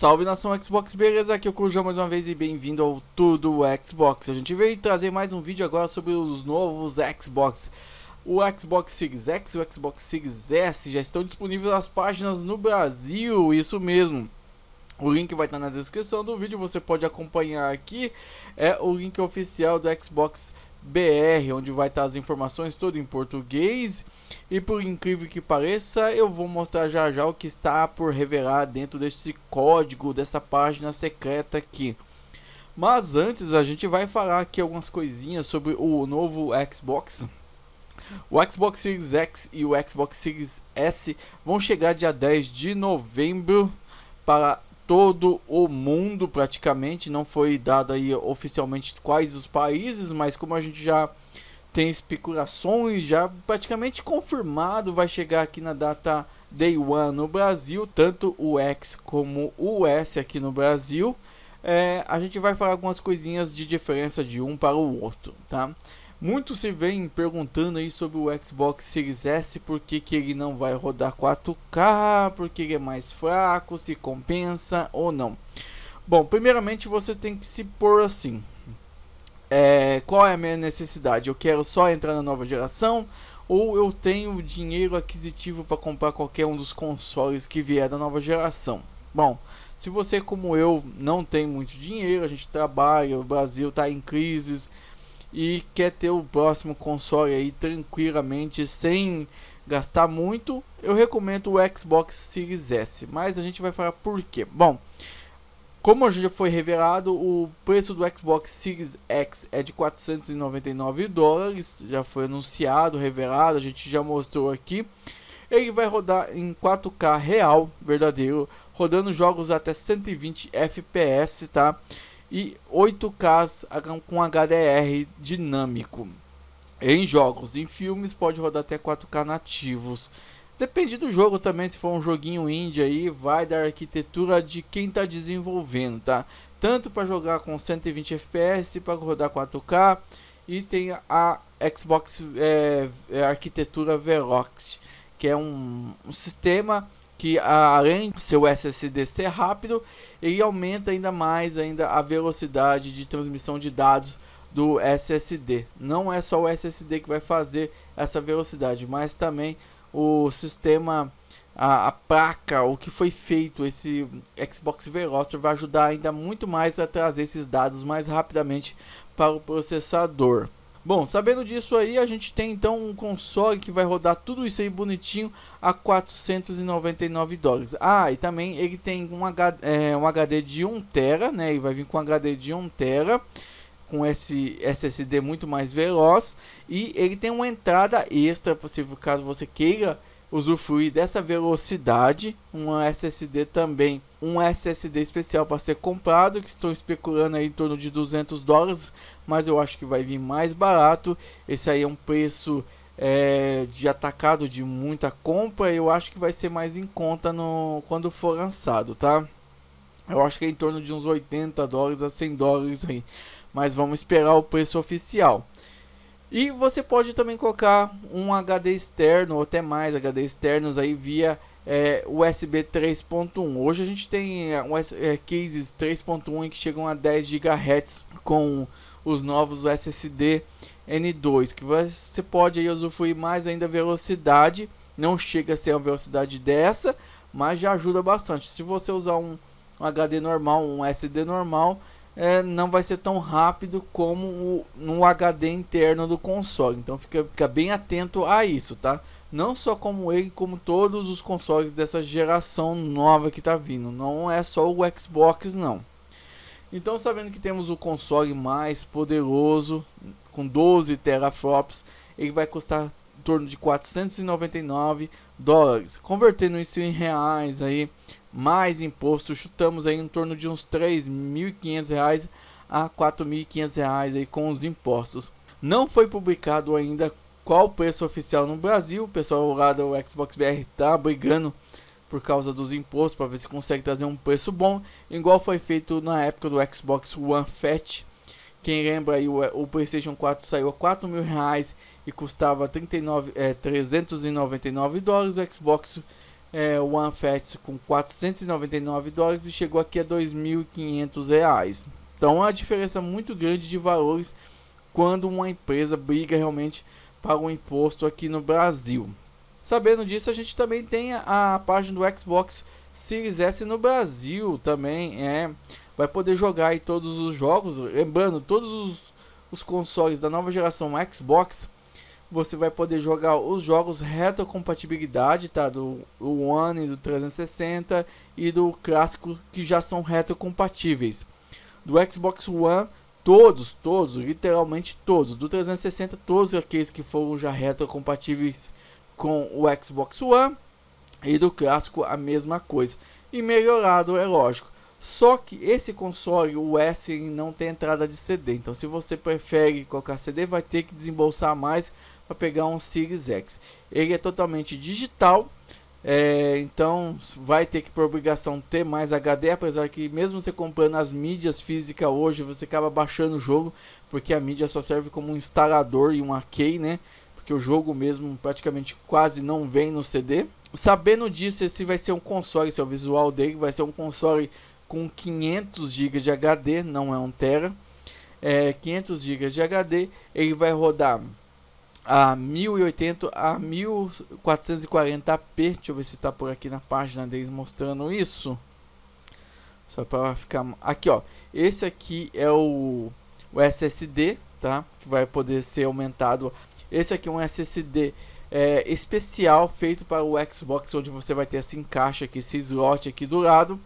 Salve nação Xbox, beleza? Aqui é o Cujão mais uma vez e bem-vindo ao Tudo Xbox. A gente veio trazer mais um vídeo agora sobre os novos Xbox. O Xbox Series X e o Xbox Series S já estão disponíveis nas páginas no Brasil, isso mesmo. O link vai estar na descrição do vídeo, você pode acompanhar aqui. É o link oficial do Xbox br, onde vai estar as informações tudo em português. E por incrível que pareça, eu vou mostrar já já o que está por revelar dentro desse código, dessa página secreta aqui. Mas antes a gente vai falar aqui algumas coisinhas sobre o novo Xbox. O Xbox Series X e o Xbox Series S vão chegar dia 10 de novembro para todo o mundo praticamente, não foi dado aí oficialmente quais os países, mas como a gente já tem especulações já praticamente confirmado, vai chegar aqui na data Day One no Brasil, tanto o X como o S aqui no Brasil. É, a gente vai falar algumas coisinhas de diferença de um para o outro, tá? Muitos se vêm perguntando aí sobre o Xbox Series S, por que, que ele não vai rodar 4K, porque ele é mais fraco, se compensa ou não. Bom, primeiramente você tem que se pôr assim. É, qual é a minha necessidade? Eu quero só entrar na nova geração ou eu tenho dinheiro aquisitivo para comprar qualquer um dos consoles que vier da nova geração? Bom, se você como eu não tem muito dinheiro, a gente trabalha, o Brasil está em crises, e quer ter o próximo console aí tranquilamente sem gastar muito, eu recomendo o Xbox Series S, mas a gente vai falar por quê. Bom, como já foi revelado, o preço do Xbox Series X é de 499 dólares, já foi anunciado, revelado, a gente já mostrou aqui. Ele vai rodar em 4K real, verdadeiro, rodando jogos até 120 FPS, tá? e 8K com HDR dinâmico. Em jogos, em filmes pode rodar até 4K nativos. Depende do jogo também, se for um joguinho indie aí, vai da arquitetura de quem está desenvolvendo, tá? Tanto para jogar com 120 FPS, para rodar 4K e tem a Xbox é, é, arquitetura Verox, que é um, um sistema que além de seu SSD ser rápido, ele aumenta ainda mais ainda a velocidade de transmissão de dados do SSD. Não é só o SSD que vai fazer essa velocidade, mas também o sistema, a, a placa, o que foi feito, esse Xbox Veloster vai ajudar ainda muito mais a trazer esses dados mais rapidamente para o processador. Bom, sabendo disso aí, a gente tem então um console que vai rodar tudo isso aí bonitinho a 499 dólares. Ah, e também ele tem um, H, é, um HD de 1 tera, né? Ele vai vir com um HD de 1 tera com esse SSD muito mais veloz e ele tem uma entrada extra, possível caso você queira usufruir dessa velocidade. Um SSD também, um SSD especial para ser comprado, que estão especulando aí em torno de 200 dólares, mas eu acho que vai vir mais barato. Esse aí é um preço é, de atacado de muita compra, eu acho que vai ser mais em conta no, quando for lançado, tá? Eu acho que é em torno de uns 80 dólares a 100 dólares aí, mas vamos esperar o preço oficial. E você pode também colocar um HD externo ou até mais HD externos aí via é, USB 3.1. Hoje a gente tem é, é cases 3.1 que chegam a 10 GHz com os novos SSD N2, que você pode aí usufruir mais ainda velocidade, não chega a ser uma velocidade dessa, mas já ajuda bastante. Se você usar um, um HD normal, um SD normal, é, não vai ser tão rápido como o, no HD interno do console. Então fica, fica bem atento a isso, tá? Não só como ele, como todos os consoles dessa geração nova que está vindo. Não é só o Xbox, não. Então, sabendo que temos o console mais poderoso, com 12 teraflops, ele vai custar torno de 499 dólares. Convertendo isso em reais aí, mais imposto, chutamos aí em torno de uns 3.500 reais a 4.500 reais aí com os impostos. Não foi publicado ainda qual o preço oficial no Brasil. O pessoal lá do Xbox BR tá brigando por causa dos impostos para ver se consegue trazer um preço bom, igual foi feito na época do Xbox One Fat. Quem lembra aí o, o PlayStation 4 saiu a 4 mil reais e custava 39, é, 399 dólares, o Xbox é, One Fat com 499 dólares e chegou aqui a 2.500 reais. Então, é uma diferença muito grande de valores quando uma empresa briga realmente para o um imposto aqui no Brasil. Sabendo disso, a gente também tem a, a página do Xbox Series S no Brasil também, é, vai poder jogar aí todos os jogos, lembrando, todos os, os consoles da nova geração Xbox você vai poder jogar os jogos retrocompatibilidade, tá? Do One, do 360 e do clássico que já são retrocompatíveis. Do Xbox One, todos, todos, literalmente todos. Do 360, todos aqueles que foram já retrocompatíveis com o Xbox One. E do clássico, a mesma coisa. E melhorado, é lógico. Só que esse console, o S, não tem entrada de CD. Então, se você prefere colocar CD, vai ter que desembolsar mais para pegar um Series X. Ele é totalmente digital, é, então vai ter que por obrigação ter mais HD, apesar que mesmo você comprando as mídias físicas hoje, você acaba baixando o jogo, porque a mídia só serve como um instalador e um key, né? Porque o jogo mesmo praticamente quase não vem no CD. Sabendo disso, esse vai ser um console, seu é visual dele vai ser um console com 500 GB de HD, não é um tera. É, 500 GB de HD, ele vai rodar a 1080 a 1440p. Deixa eu ver se está por aqui na página deles mostrando isso. Só para ficar aqui, ó. Esse aqui é o, o SSD, tá? Que vai poder ser aumentado. Esse aqui é um SSD é, especial feito para o Xbox, onde você vai ter esse encaixe aqui, esse slot aqui do lado,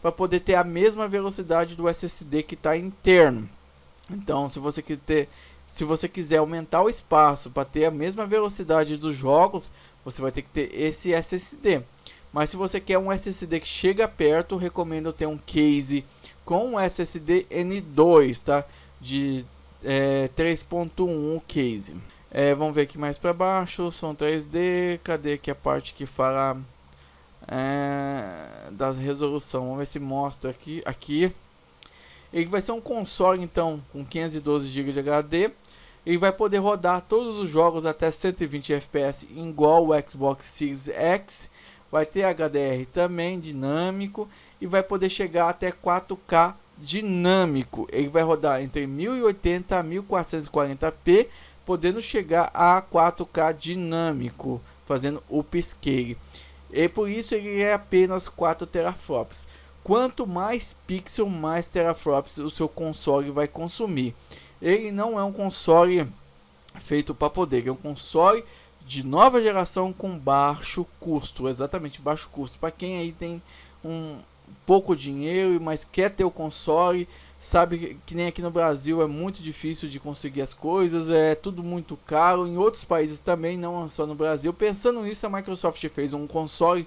para poder ter a mesma velocidade do SSD que está interno. Então, se você quiser ter se você quiser aumentar o espaço para ter a mesma velocidade dos jogos, você vai ter que ter esse SSD. Mas se você quer um SSD que chega perto, recomendo ter um case com um SSD N2, tá? De é, 3.1 case. É, vamos ver aqui mais para baixo, som 3D, cadê que a parte que fala é, das resolução? Vamos ver se mostra aqui, aqui. Ele vai ser um console então com 512 GB de HD Ele vai poder rodar todos os jogos até 120 FPS igual o Xbox Series X. Vai ter HDR também dinâmico e vai poder chegar até 4K dinâmico. Ele vai rodar entre 1080 a 1440p, podendo chegar a 4K dinâmico, fazendo upscale. E por isso ele é apenas 4 teraflops. Quanto mais pixel, mais teraflops o seu console vai consumir. Ele não é um console feito para poder, é um console de nova geração com baixo custo, exatamente baixo custo. Para quem aí tem um pouco dinheiro, e mas quer ter o console, sabe que nem aqui no Brasil é muito difícil de conseguir as coisas, é tudo muito caro, em outros países também, não só no Brasil. Pensando nisso, a Microsoft fez um console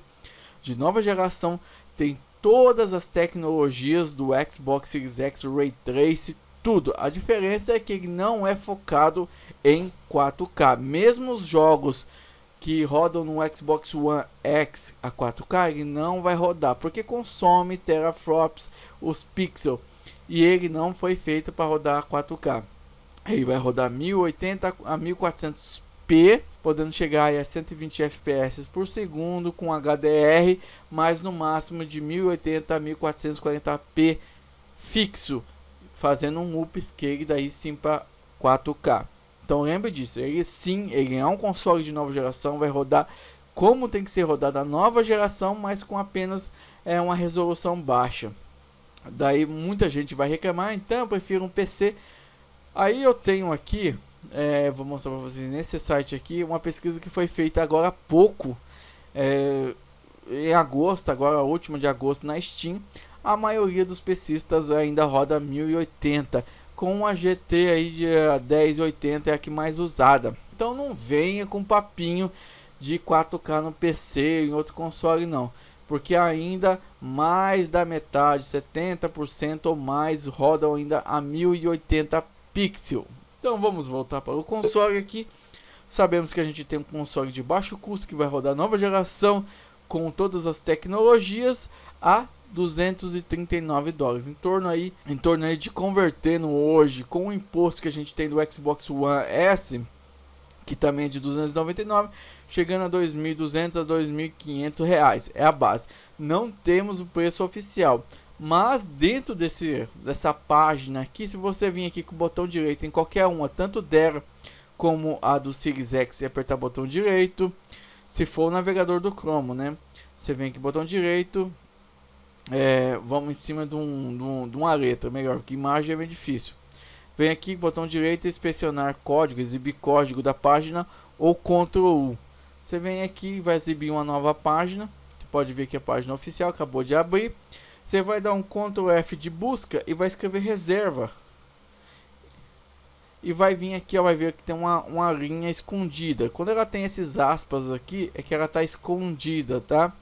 de nova geração, tem todas as tecnologias do Xbox Series X, Ray Trace, tudo. A diferença é que ele não é focado em 4K. Mesmo os jogos que rodam no Xbox One X a 4K, ele não vai rodar, porque consome teraflops, os pixels, e ele não foi feito para rodar a 4K. Ele vai rodar 1080 a 1400 podendo chegar a 120 FPS por segundo com HDR, mas no máximo de 1080 a 1440p fixo, fazendo um upscale daí sim para 4K. Então lembre disso, ele sim, ele é um console de nova geração, vai rodar como tem que ser rodada a nova geração, mas com apenas é, uma resolução baixa. Daí muita gente vai reclamar, ah, então eu prefiro um PC. Aí eu tenho aqui é, vou mostrar para vocês nesse site aqui, uma pesquisa que foi feita agora há pouco, é, em agosto, agora última de agosto na Steam, a maioria dos pesquistas ainda roda 1080, com a GT aí de 1080 é, é a que mais usada. Então não venha com papinho de 4K no PC em outro console não, porque ainda mais da metade, 70% ou mais rodam ainda a 1080 pixels. Então vamos voltar para o console aqui. Sabemos que a gente tem um console de baixo custo que vai rodar nova geração com todas as tecnologias a 239 dólares. Em torno aí, em torno aí de convertendo hoje com o imposto que a gente tem do Xbox One S, que também é de 299, chegando a 2.200 a 2.500 reais. É a base. Não temos o preço oficial. Mas dentro desse, dessa página aqui, se você vir aqui com o botão direito em qualquer uma, tanto der como a do Series X e apertar o botão direito, se for o navegador do Chrome, né? Você vem aqui botão direito, é, vamos em cima de, um, de, um, de uma letra, melhor, que imagem é bem difícil. Vem aqui, botão direito, inspecionar código, exibir código da página ou Ctrl U. Você vem aqui, e vai exibir uma nova página, você pode ver que a página oficial acabou de abrir. Você vai dar um Ctrl F de busca e vai escrever reserva. E vai vir aqui, ó, vai ver que tem uma, uma linha escondida. Quando ela tem esses aspas aqui, é que ela tá escondida, tá?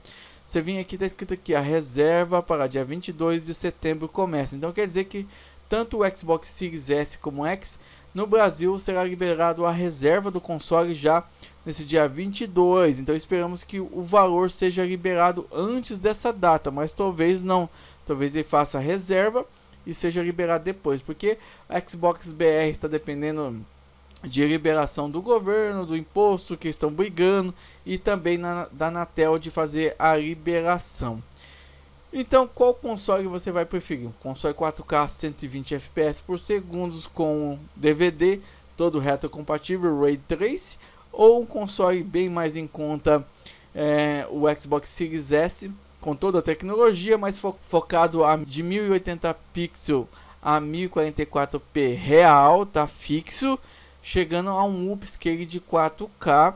Você vem aqui, tá escrito aqui, a reserva para dia 22 de setembro começa. Então quer dizer que tanto o Xbox Series S como o X no Brasil, será liberado a reserva do console já nesse dia 22. Então esperamos que o valor seja liberado antes dessa data, mas talvez não. Talvez ele faça a reserva e seja liberado depois, porque a Xbox BR está dependendo de liberação do governo, do imposto que estão brigando e também na, da Natel de fazer a liberação. Então, qual console você vai preferir? Um console 4K 120 FPS por segundo com DVD, todo compatível, RAID 3, ou um console bem mais em conta, é, o Xbox Series S, com toda a tecnologia, mas fo focado a, de 1080 pixels a 1044p real, tá fixo, chegando a um upscale de 4K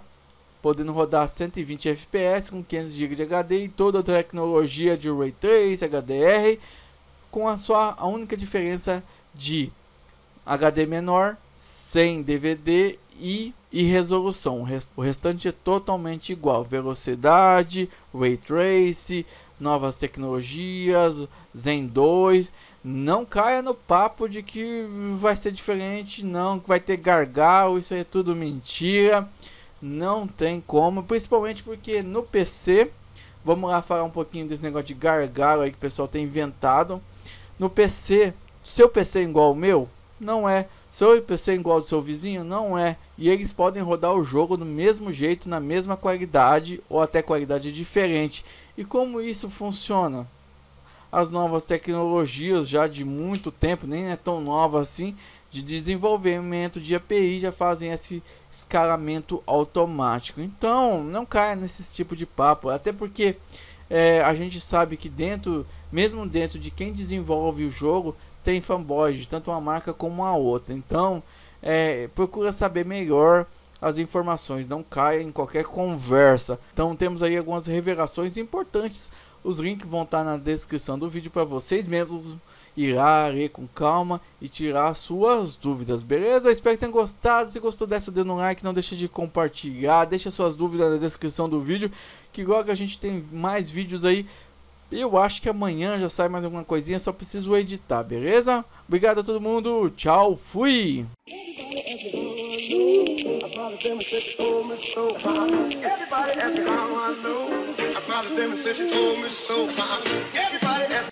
podendo rodar 120 FPS com 500 GB de HD e toda a tecnologia de Ray Trace, HDR, com a sua a única diferença de HD menor, sem DVD e, e resolução. O, rest, o restante é totalmente igual: velocidade, ray trace, novas tecnologias, Zen 2. Não caia no papo de que vai ser diferente, não, que vai ter gargalo, isso é tudo mentira. Não tem como, principalmente porque no PC, vamos lá falar um pouquinho desse negócio de gargalo aí que o pessoal tem inventado. No PC, seu PC é igual ao meu? Não é. Seu PC é igual ao do seu vizinho? Não é. E eles podem rodar o jogo do mesmo jeito, na mesma qualidade ou até qualidade diferente. E como isso funciona? As novas tecnologias já de muito tempo, nem é tão nova assim, de desenvolvimento de API já fazem esse escalamento automático. Então, não caia nesse tipo de papo, até porque é, a gente sabe que dentro, mesmo dentro de quem desenvolve o jogo, tem fanboys de tanto uma marca como a outra. Então, é, procura saber melhor as informações, não caia em qualquer conversa. Então, temos aí algumas revelações importantes. Os links vão estar na descrição do vídeo para vocês mesmos ir ler com calma e tirar suas dúvidas, beleza? Espero que tenham gostado. Se gostou, deixa o dedo no like, não deixa de compartilhar, deixa suas dúvidas na descrição do vídeo, que logo a gente tem mais vídeos aí. Eu acho que amanhã já sai mais alguma coisinha, só preciso editar, beleza? Obrigado a todo mundo, tchau, fui! everybody.